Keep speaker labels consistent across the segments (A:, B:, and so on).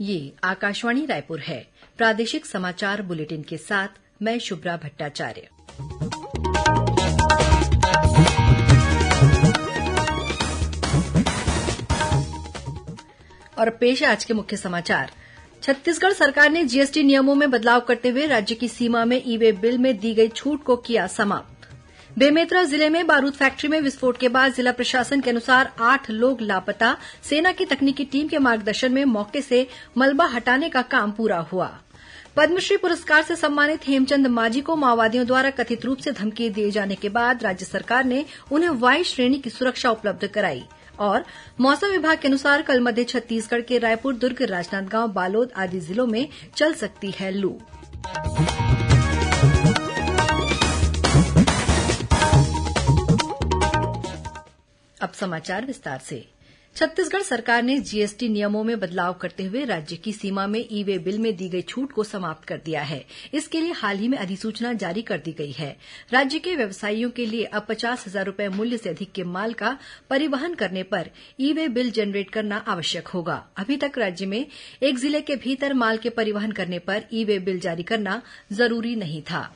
A: ये आकाशवाणी रायपुर है प्रादेशिक समाचार बुलेटिन के साथ मैं शुभ्रा भट्टाचार्य और पेश आज के मुख्य समाचार छत्तीसगढ़ सरकार ने जीएसटी नियमों में बदलाव करते हुए राज्य की सीमा में ई वे बिल में दी गई छूट को किया समाप्त बेमेतरा जिले में बारूद फैक्ट्री में विस्फोट के बाद जिला प्रशासन के अनुसार आठ लोग लापता सेना की तकनीकी टीम के मार्गदर्शन में मौके से मलबा हटाने का काम पूरा हुआ पद्मश्री पुरस्कार से सम्मानित हेमचंद मांझी को माओवादियों द्वारा कथित रूप से धमकी दिए जाने के बाद राज्य सरकार ने उन्हें वाई श्रेणी की सुरक्षा उपलब्ध कराई और मौसम विभाग के अनुसार कल मध्य छत्तीसगढ़ के रायपुर दुर्ग राजनांदगांव बालोद आदि जिलों में चल सकती है लू अब समाचार विस्तार से छत्तीसगढ़ सरकार ने जीएसटी नियमों में बदलाव करते हुए राज्य की सीमा में ई वे बिल में दी गई छूट को समाप्त कर दिया है इसके लिए हाल ही में अधिसूचना जारी कर दी गई है राज्य के व्यवसायियों के लिए अब पचास हजार रूपये मूल्य से अधिक के माल का परिवहन करने पर ई वे बिल जनरेट करना आवश्यक होगा अभी तक राज्य में एक जिले के भीतर माल के परिवहन करने पर ई वे बिल जारी करना जरूरी नहीं था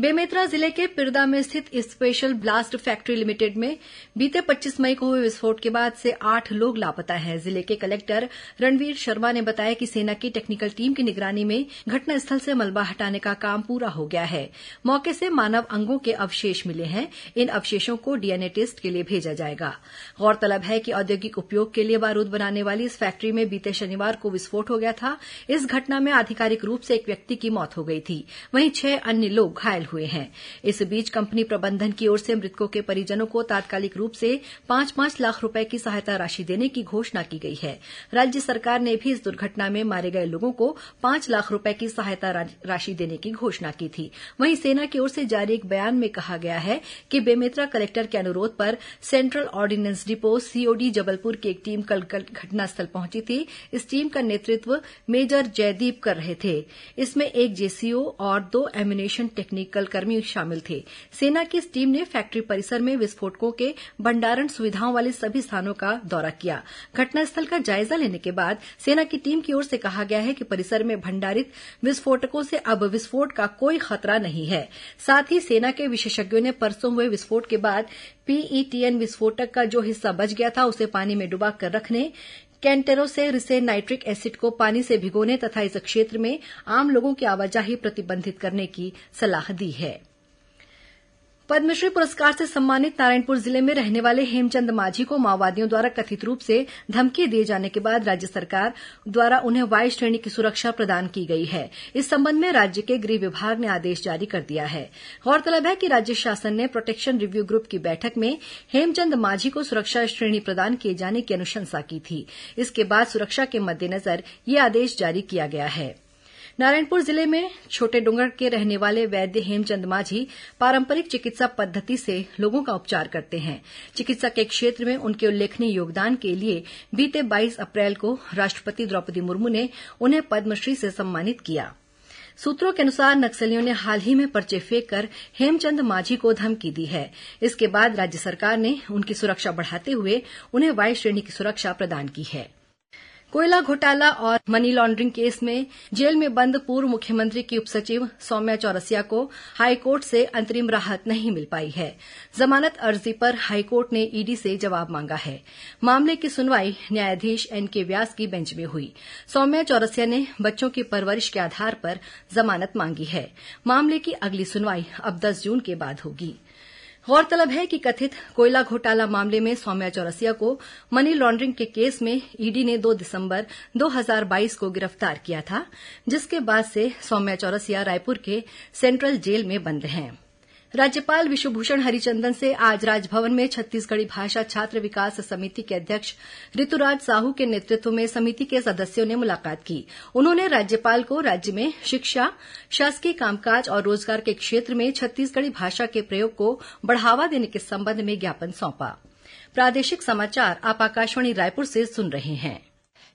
A: बेमेतरा जिले के पिरदा में स्थित स्पेशल ब्लास्ट फैक्ट्री लिमिटेड में बीते पच्चीस मई को हुए विस्फोट के बाद से आठ लोग लापता हैं जिले के कलेक्टर रणवीर शर्मा ने बताया कि सेना की टेक्निकल टीम की निगरानी में घटनास्थल से मलबा हटाने का काम पूरा हो गया है मौके से मानव अंगों के अवशेष मिले हैं इन अवशेषों को डीएनए टेस्ट के लिए भेजा जाएगा गौरतलब है कि औद्योगिक उपयोग के लिए बारूद बनाने वाली इस फैक्ट्री में बीते शनिवार को विस्फोट हो गया था इस घटना में आधिकारिक रूप से एक व्यक्ति की मौत हो गई थी वहीं छह अन्य लोग घायल हुए हैं इस बीच कंपनी प्रबंधन की ओर से मृतकों के परिजनों को तात्कालिक रूप से पांच पांच लाख रूपये की सहायता राशि देने की घोषणा की गई है राज्य सरकार ने भी इस दुर्घटना में मारे गए लोगों को पांच लाख रूपये की सहायता राशि देने की घोषणा की थी वहीं सेना की ओर से जारी एक बयान में कहा गया है कि बेमेतरा कलेक्टर के अनुरोध पर central ordinance depot COD Jabalpur की एक टीम कल घटनास्थल पहुंची थी इस टीम का नेतृत्व मेजर जयदीप कर रहे थे इसमें एक जेसीओ और दो एम्यूनेशन टेक्निक मेडिकल कर्मी शामिल थे सेना की इस टीम ने फैक्ट्री परिसर में विस्फोटकों के भंडारण सुविधाओं वाले सभी स्थानों का दौरा किया घटनास्थल का जायजा लेने के बाद सेना की टीम की ओर से कहा गया है कि परिसर में भंडारित विस्फोटकों से अब विस्फोट का कोई खतरा नहीं है साथ ही सेना के विशेषज्ञों ने परसों हुए विस्फोट के बाद पीईटीएन विस्फोटक का जो हिस्सा बच गया था उसे पानी में डुबाकर रखने कैंटरों से रिसे नाइट्रिक एसिड को पानी से भिगोने तथा इस क्षेत्र में आम लोगों की आवाजाही प्रतिबंधित करने की सलाह दी गई है पद्मश्री पुरस्कार से सम्मानित नारायणपुर जिले में रहने वाले हेमचंद मांझी को माओवादियों द्वारा कथित रूप से धमकी दिए जाने के बाद राज्य सरकार द्वारा उन्हें वायु श्रेणी की सुरक्षा प्रदान की गई है इस संबंध में राज्य के गृह विभाग ने आदेश जारी कर दिया है गौरतलब है कि राज्य शासन ने प्रोटेक्शन रिव्यू ग्रुप की बैठक में हेमचंद मांझी को सुरक्षा श्रेणी प्रदान किए जाने की अनुशंसा की थी इसके बाद सुरक्षा के मद्देनजर यह आदेश जारी किया गया हा नारायणपुर जिले में छोटेडोंगर के रहने वाले वैद्य हेमचंद मांझी पारंपरिक चिकित्सा पद्धति से लोगों का उपचार करते हैं चिकित्सा के क्षेत्र में उनके उल्लेखनीय योगदान के लिए बीते बाईस अप्रैल को राष्ट्रपति द्रौपदी मुर्मू ने उन्हें पद्मश्री से सम्मानित किया सूत्रों के अनुसार नक्सलियों ने हाल ही में पर्चे फेंककर हेमचंद मांझी को धमकी दी है इसके बाद राज्य सरकार ने उनकी सुरक्षा बढ़ाते हुए उन्हें वायु श्रेणी की सुरक्षा प्रदान की है कोयला घोटाला और मनी लॉन्ड्रिंग केस में जेल में बंद पूर्व मुख्यमंत्री की उप सचिव सौम्या चौरसिया को हाईकोर्ट से अंतरिम राहत नहीं मिल पाई है जमानत अर्जी पर हाईकोर्ट ने ईडी से जवाब मांगा है मामले की सुनवाई न्यायाधीश एनके व्यास की बेंच में हुई सौम्या चौरसिया ने बच्चों की परवरिश के आधार पर जमानत मांगी है मामले की अगली सुनवाई अब दस जून के बाद होगी गौरतलब है कि कथित कोयला घोटाला मामले में सौम्या चौरसिया को मनी लॉन्ड्रिंग के केस में ईडी ने दो दिसंबर दो हजार बाईस को गिरफ्तार किया था जिसके बाद से सौम्या चौरसिया रायपुर के सेंट्रल जेल में बंद हैं राज्यपाल विश्वभूषण हरिचंदन से आज राजभवन में छत्तीसगढ़ी भाषा छात्र विकास समिति के अध्यक्ष ऋतुराज साहू के नेतृत्व में समिति के सदस्यों ने मुलाकात की उन्होंने राज्यपाल को राज्य में शिक्षा शासकीय कामकाज और रोजगार के क्षेत्र में छत्तीसगढ़ी भाषा के प्रयोग को बढ़ावा देने के संबंध में ज्ञापन सौंपा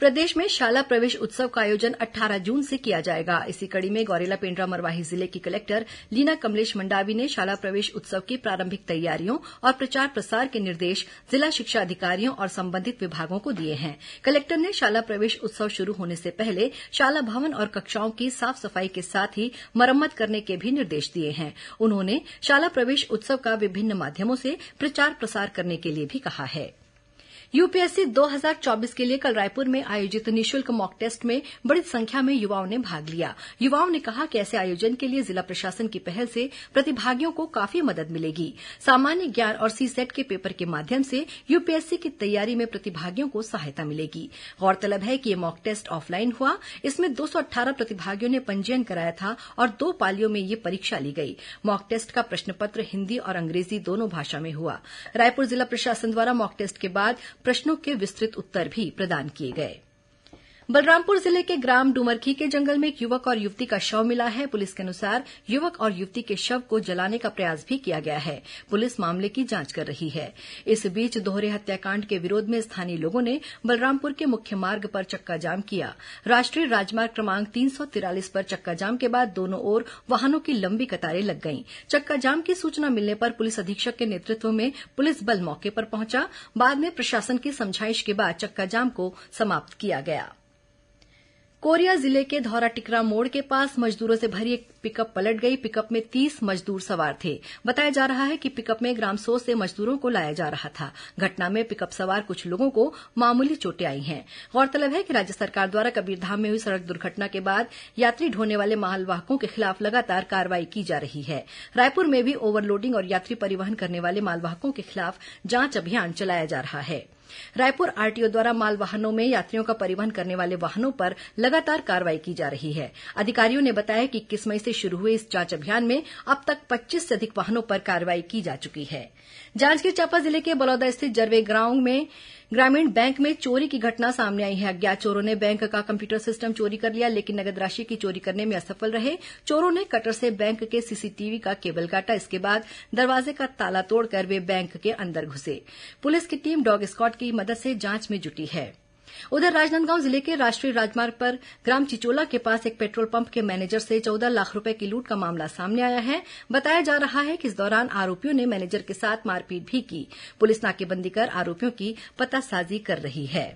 A: प्रदेश में शाला प्रवेश उत्सव का आयोजन अट्ठारह जून से किया जाएगा इसी कड़ी में गौरेला पेण्ड्रा मरवाही जिले की कलेक्टर लीना कमलेश मंडावी ने शाला प्रवेश उत्सव की प्रारंभिक तैयारियों और प्रचार प्रसार के निर्देश जिला शिक्षा अधिकारियों और संबंधित विभागों को दिए हैं कलेक्टर ने शाला प्रवेश उत्सव शुरू होने से पहले शाला भवन और कक्षाओं की साफ सफाई के साथ ही मरम्मत करने के भी निर्देश दिए हैं उन्होंने शाला प्रवेश उत्सव का विभिन्न माध्यमों से प्रचार प्रसार करने के लिए भी कहा है यूपीएससी दो हजार चौबीस के लिए कल रायपुर में आयोजित निःशुल्क मॉक टेस्ट में बड़ी संख्या में युवाओं ने भाग लिया युवाओं ने कहा कि ऐसे आयोजन के लिए जिला प्रशासन की पहल से प्रतिभागियों को काफी मदद मिलेगी सामान्य ज्ञान और सीसेट के पेपर के माध्यम से यूपीएससी की तैयारी में प्रतिभागियों को सहायता मिलेगी गौरतलब है कि यह मॉक टेस्ट ऑफलाइन हुआ इसमें दो प्रतिभागियों ने पंजीयन कराया था और दो पालियों में यह परीक्षा ली गई मॉक टेस्ट का प्रश्न पत्र हिन्दी और अंग्रेजी दोनों भाषा में हुआ रायपुर जिला प्रशासन द्वारा मॉक टेस्ट के बाद प्रश्नों के विस्तृत उत्तर भी प्रदान किए गए थे बलरामपुर जिले के ग्राम डुमरखी के जंगल में एक युवक और युवती का शव मिला है पुलिस के अनुसार युवक और युवती के शव को जलाने का प्रयास भी किया गया है पुलिस मामले की जांच कर रही है इस बीच दोहरे हत्याकांड के विरोध में स्थानीय लोगों ने बलरामपुर के मुख्य मार्ग पर चक्काजाम किया राष्ट्रीय राजमार्ग क्रमांक तीन सौ तिरालीस पर चक्काजाम के बाद दोनों ओर वाहनों की लंबी कतारें लग चक्का चक्काजाम की सूचना मिलने पर पुलिस अधीक्षक के नेतृत्व में पुलिस बल मौके पर पहुंचा बाद में प्रशासन की समझाइश के बाद चक्काजाम को समाप्त किया गया कोरिया जिले के धौराटिकरा मोड़ के पास मजदूरों से भरी एक पिकअप पलट गई पिकअप में तीस मजदूर सवार थे बताया जा रहा है कि पिकअप में सो से मजदूरों को लाया जा रहा था घटना में पिकअप सवार कुछ लोगों को मामूली चोटें आई हैं गौरतलब है कि राज्य सरकार द्वारा कबीरधाम में हुई सड़क दुर्घटना के बाद यात्री ढोने वाले मालवाहकों के खिलाफ लगातार कार्रवाई की जा रही है रायपुर में भी ओवरलोडिंग और यात्री परिवहन करने वाले मालवाहकों के खिलाफ जांच अभियान चलाया जा रहा है रायपुर आरटीओ द्वारा माल वाहनों में यात्रियों का परिवहन करने वाले वाहनों पर लगातार कार्रवाई की जा रही है अधिकारियों ने बताया कि इक्कीस मई से शुरू हुए इस जांच अभियान में अब तक पच्चीस से अधिक वाहनों पर कार्रवाई की जा चुकी है जांजगीर चांपा जिले के बलौदा स्थित जरवे ग्राउंड में ग्रामीण बैंक में चोरी की घटना सामने आई है अज्ञात चोरों ने बैंक का कंप्यूटर सिस्टम चोरी कर लिया लेकिन नगद राशि की चोरी करने में असफल रहे चोरों ने कटर से बैंक के सीसीटीवी का केबल काटा इसके बाद दरवाजे का ताला तोड़कर वे बैंक के अंदर घुसे पुलिस की टीम डॉग स्कॉट विभाग की मदद से जांच में जुटी है उधर राजनांदगांव जिले के राष्ट्रीय राजमार्ग पर ग्राम चिचोला के पास एक पेट्रोल पंप के मैनेजर से चौदह लाख रूपये की लूट का मामला सामने आया है बताया जा रहा है कि इस दौरान आरोपियों ने मैनेजर के साथ मारपीट भी की पुलिस नाकेबंदी कर आरोपियों की पतासाजी कर रही है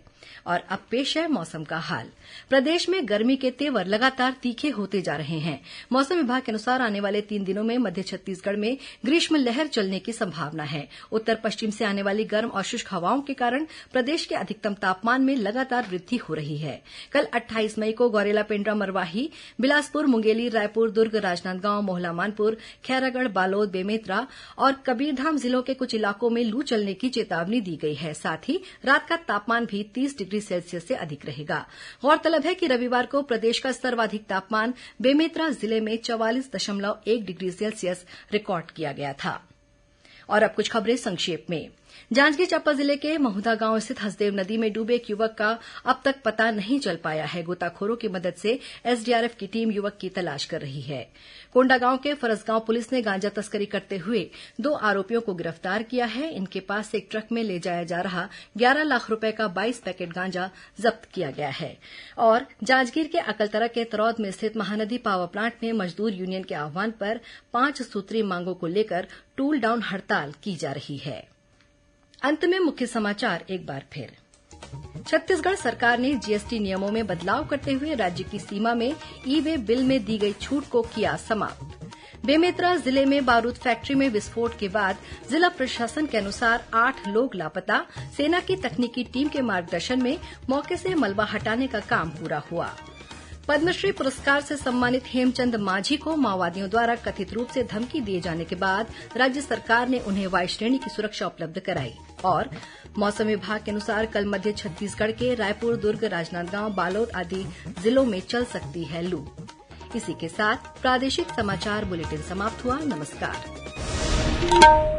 A: और अब पेश है मौसम का हाल प्रदेश में गर्मी के तेवर लगातार तीखे होते जा रहे हैं मौसम विभाग के अनुसार आने वाले तीन दिनों में मध्य छत्तीसगढ़ में ग्रीष्म लहर चलने की संभावना है उत्तर पश्चिम से आने वाली गर्म और शुष्क हवाओं के कारण प्रदेश के अधिकतम तापमान में लगातार वृद्धि हो रही है कल अट्ठाईस मई को गौरेला पेंड्रा मरवाही बिलासपुर मुंगेली रायपुर दुर्ग राजनांदगांव मोहला मानपुर खैरागढ़ बालोद बेमेतरा और कबीरधाम जिलों के कुछ इलाकों में लू चलने की चेतावनी दी गई है साथ ही रात का तापमान भी तीस तीस डिग्री सेल्सियस से अधिक रहेगा गौरतलब है कि रविवार को प्रदेश का सर्वाधिक तापमान बेमेतरा जिले में चवालीस दशमलव एक डिग्री सेल्सियस रिकॉर्ड किया गया था और अब कुछ खबरें संक्षेप में जांजगीर चांपा जिले के महुदा गांव स्थित हसदेव नदी में डूबे एक युवक का अब तक पता नहीं चल पाया है गोताखोरों की मदद से एसडीआरएफ की टीम युवक की तलाश कर रही है कोंडागांव के फरसगांव पुलिस ने गांजा तस्करी करते हुए दो आरोपियों को गिरफ्तार किया है इनके पास से एक ट्रक में ले जाया जा रहा ग्यारह लाख रूपये का बाईस पैकेट गांजा जब्त किया गया है और जांजगीर के अकलतरा के तरौद में स्थित महानदी पावर प्लांट में मजदूर यूनियन के आह्वान पर पांच सूत्री मांगों को लेकर टूल डाउन हड़ताल की जा रही है अंत में मुख्य समाचार एक बार फिर छत्तीसगढ़ सरकार ने जीएसटी नियमों में बदलाव करते हुए राज्य की सीमा में ई वे बिल में दी गई छूट को किया समाप्त बेमेतरा जिले में बारूद फैक्ट्री में विस्फोट के बाद जिला प्रशासन के अनुसार आठ लोग लापता सेना की तकनीकी टीम के मार्गदर्शन में मौके से मलबा हटाने का काम पूरा हुआ पद्मश्री पुरस्कार से सम्मानित हेमचंद मांझी को माओवादियों द्वारा कथित रूप से धमकी दिए जाने के बाद राज्य सरकार ने उन्हें वायु श्रेणी की सुरक्षा उपलब्ध कराई और मौसम विभाग के अनुसार कल मध्य छत्तीसगढ़ के रायपुर दुर्ग राजनांदगांव बालोद आदि जिलों में चल सकती है लू इसी के साथ प्रादेशिक समाचार बुलेटिन समाप्त हुआ नमस्कार